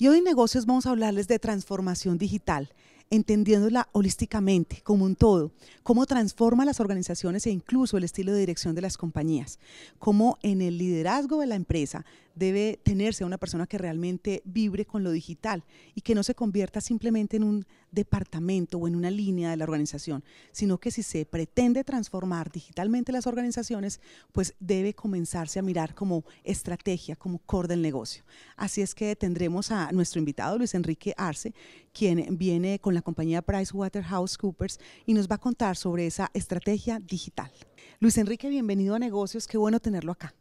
Y hoy en negocios vamos a hablarles de transformación digital entendiéndola holísticamente, como un todo, cómo transforma las organizaciones e incluso el estilo de dirección de las compañías, cómo en el liderazgo de la empresa debe tenerse una persona que realmente vibre con lo digital y que no se convierta simplemente en un departamento o en una línea de la organización, sino que si se pretende transformar digitalmente las organizaciones, pues debe comenzarse a mirar como estrategia, como core del negocio. Así es que tendremos a nuestro invitado Luis Enrique Arce, quien viene con la compañía PricewaterhouseCoopers y nos va a contar sobre esa estrategia digital. Luis Enrique, bienvenido a Negocios, qué bueno tenerlo acá.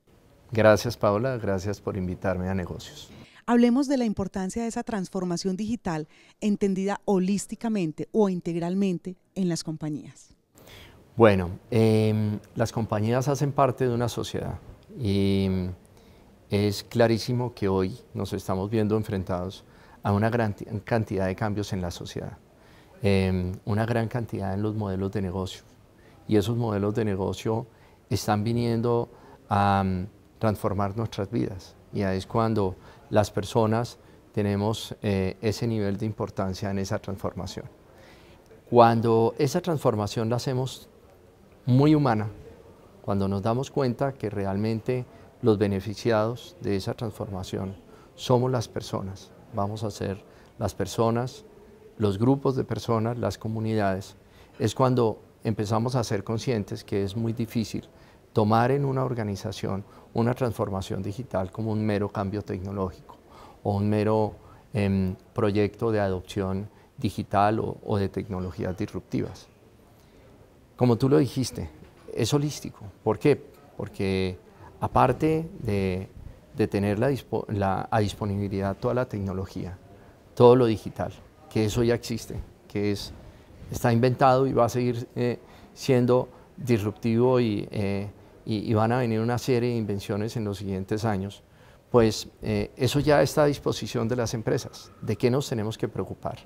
Gracias Paola, gracias por invitarme a Negocios. Hablemos de la importancia de esa transformación digital entendida holísticamente o integralmente en las compañías. Bueno, em, las compañías hacen parte de una sociedad y em, es clarísimo que hoy nos estamos viendo enfrentados a una gran cantidad de cambios en la sociedad, em, una gran cantidad en los modelos de negocio. Y esos modelos de negocio están viniendo a mm, transformar nuestras vidas. Y ahí es cuando las personas tenemos eh, ese nivel de importancia en esa transformación. Cuando esa transformación la hacemos muy humana, cuando nos damos cuenta que realmente los beneficiados de esa transformación somos las personas, vamos a ser las personas, los grupos de personas, las comunidades, es cuando empezamos a ser conscientes que es muy difícil tomar en una organización una transformación digital como un mero cambio tecnológico o un mero em, proyecto de adopción digital o, o de tecnologías disruptivas. Como tú lo dijiste, es holístico. ¿Por qué? Porque aparte de de tener la, a disponibilidad toda la tecnología, todo lo digital, que eso ya existe, que está inventado y va a seguir eh, siendo disruptivo eh, y, van a venir una serie de invenciones en los siguientes años, pues eh, eso ya está a disposición de las empresas. ¿De qué nos tenemos que preocupar?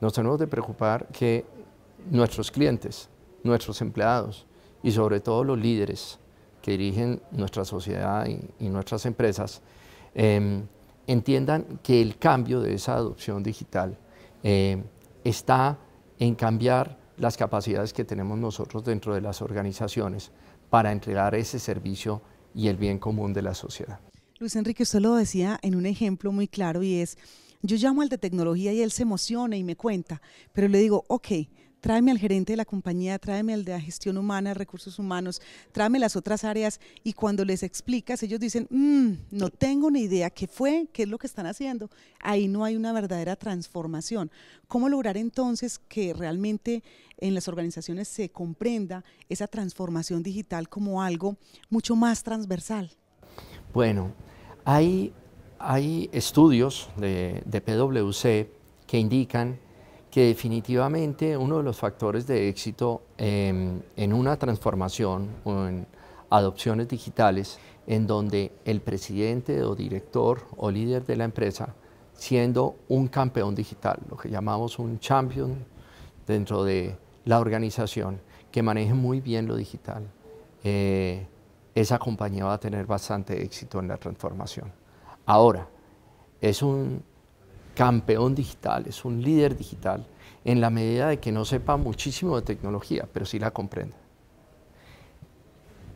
Nos tenemos que preocupar que nuestros clientes, nuestros empleados y sobre todo los líderes, que dirigen nuestra sociedad y, nuestras empresas, em, entiendan que el cambio de esa adopción digital em, está en cambiar las capacidades que tenemos nosotros dentro de las organizaciones para entregar ese servicio y el bien común de la sociedad. Luis Enrique, usted lo decía en un ejemplo muy claro y es, yo llamo al de tecnología y él se emociona y me cuenta, pero le digo, ok, tráeme al gerente de la compañía, tráeme al de la gestión humana, recursos humanos, tráeme las otras áreas y cuando les explicas, ellos dicen, mm, no tengo ni idea qué fue, qué es lo que están haciendo. Ahí no hay una verdadera transformación. ¿Cómo lograr entonces que realmente en las organizaciones se comprenda esa transformación digital como algo mucho más transversal? Bueno, hay, hay estudios de, de PwC que indican que definitivamente uno de los factores de éxito em, en una transformación o en adopciones digitales, en donde el presidente o director o líder de la empresa, siendo un campeón digital, lo que llamamos un champion dentro de la organización, que maneje muy bien lo digital, eh, esa compañía va a tener bastante éxito en la transformación. Ahora, es un campeón digital, es un líder digital, en la medida de que no sepa muchísimo de tecnología, pero sí la comprenda.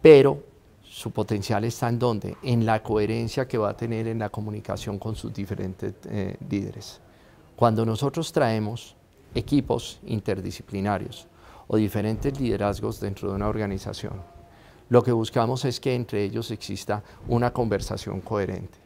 Pero su potencial está en dónde? En la coherencia que va a tener en la comunicación con sus diferentes eh, líderes. Cuando nosotros traemos equipos interdisciplinarios o diferentes liderazgos dentro de una organización, lo que buscamos es que entre ellos exista una conversación coherente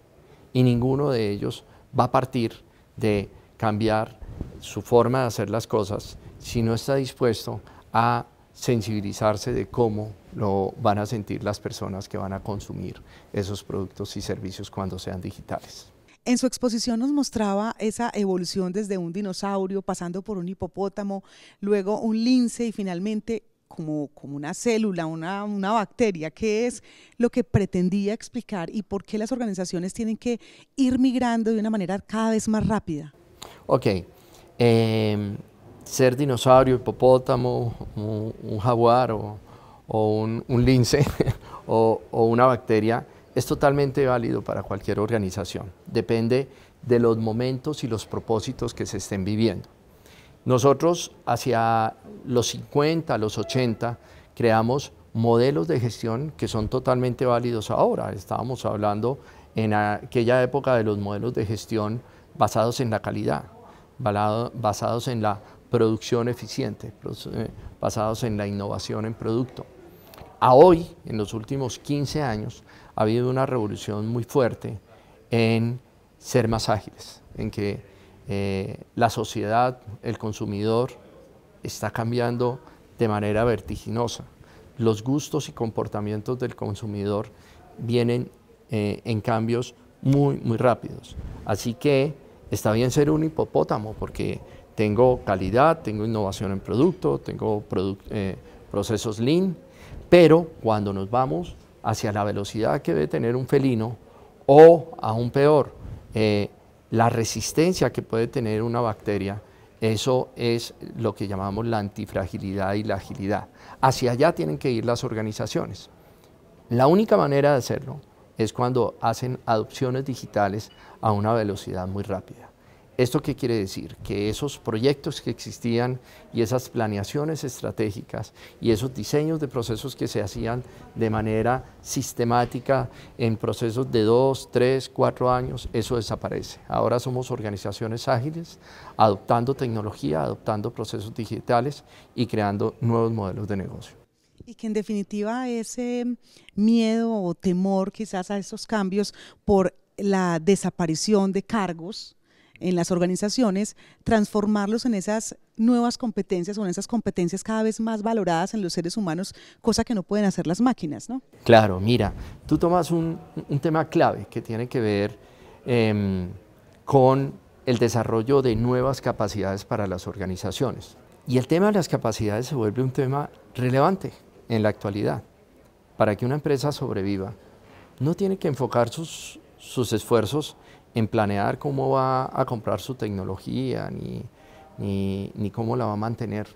y ninguno de ellos va a partir de cambiar su forma de hacer las cosas si no está dispuesto a sensibilizarse de cómo lo van a sentir las personas que van a consumir esos productos y servicios cuando sean digitales. En su exposición nos mostraba esa evolución desde un dinosaurio, pasando por un hipopótamo, luego un lince y finalmente como, una célula, una, una bacteria, qué es lo que pretendía explicar y por qué las organizaciones tienen que ir migrando de una manera cada vez más rápida. Ok, em, ser dinosaurio, hipopótamo, un, jaguar o, un, lince o, o una bacteria es totalmente válido para cualquier organización. Depende de los momentos y los propósitos que se estén viviendo. Nosotros hacia los 50, los 80, creamos modelos de gestión que son totalmente válidos ahora. Estábamos hablando en aquella época de los modelos de gestión basados en la calidad, basados en la producción eficiente, basados en la innovación en producto. A hoy, en los últimos 15 años, ha habido una revolución muy fuerte en ser más ágiles, en que eh, la sociedad, el consumidor, está cambiando de manera vertiginosa. Los gustos y comportamientos del consumidor vienen eh, en cambios muy, muy rápidos. Así que está bien ser un hipopótamo porque tengo calidad, tengo innovación en producto, tengo eh, procesos lean, pero cuando nos vamos hacia la velocidad que debe tener un felino o aún peor, la resistencia que puede tener una bacteria, eso es lo que llamamos la antifragilidad y la agilidad. Hacia allá tienen que ir las organizaciones. La única manera de hacerlo es cuando hacen adopciones digitales a una velocidad muy rápida. ¿Esto qué quiere decir? Que esos proyectos que existían y esas planeaciones estratégicas y esos diseños de procesos que se hacían de manera sistemática en procesos de dos, tres, cuatro años, eso desaparece. Ahora somos organizaciones ágiles, adoptando tecnología, adoptando procesos digitales y creando nuevos modelos de negocio. Y que en definitiva ese miedo o temor quizás a esos cambios por la desaparición de cargos, en las organizaciones, transformarlos en esas nuevas competencias o en esas competencias cada vez más valoradas en los seres humanos, cosa que no pueden hacer las máquinas, Claro, mira, tú tomas un, tema clave que tiene que ver em, con el desarrollo de nuevas capacidades para las organizaciones. Y el tema de las capacidades se vuelve un tema relevante en la actualidad. Para que una empresa sobreviva, no tiene que enfocar sus esfuerzos en planear cómo va a comprar su tecnología ni, cómo la va a mantener.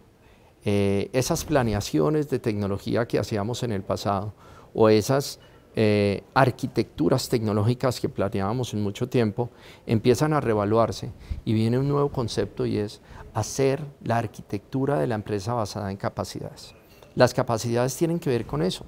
Eh, esas planeaciones de tecnología que hacíamos en el pasado o esas eh, arquitecturas tecnológicas que planeábamos en mucho tiempo empiezan a revaluarse y viene un nuevo concepto y es hacer la arquitectura de la empresa basada en capacidades. Las capacidades tienen que ver con eso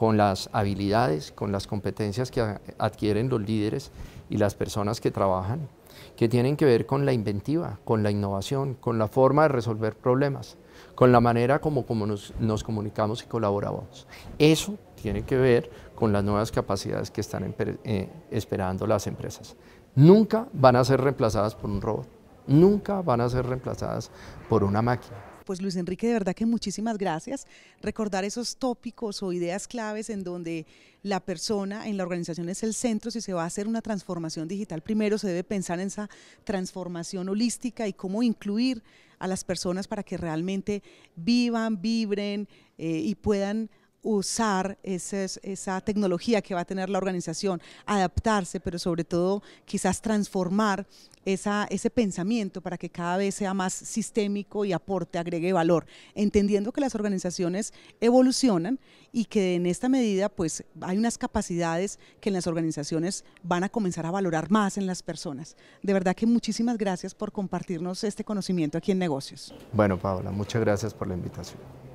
con las habilidades, con las competencias que adquieren los líderes y las personas que trabajan, que tienen que ver con la inventiva, con la innovación, con la forma de resolver problemas, con la manera como, nos, comunicamos y colaboramos. Eso tiene que ver con las nuevas capacidades que están eh, esperando las empresas. Nunca van a ser reemplazadas por un robot, nunca van a ser reemplazadas por una máquina pues Luis Enrique, de verdad que muchísimas gracias. Recordar esos tópicos o ideas claves en donde la persona en la organización es el centro, si se va a hacer una transformación digital, primero se debe pensar en esa transformación holística y cómo incluir a las personas para que realmente vivan, vibren eh, y puedan usar esa tecnología que va a tener la organización, adaptarse, pero sobre todo quizás transformar ese pensamiento para que cada vez sea más sistémico y aporte, agregue valor, entendiendo que las organizaciones evolucionan y que en esta medida pues hay unas capacidades que en las organizaciones van a comenzar a valorar más en las personas. De verdad que muchísimas gracias por compartirnos este conocimiento aquí en negocios. Bueno, Paola, muchas gracias por la invitación.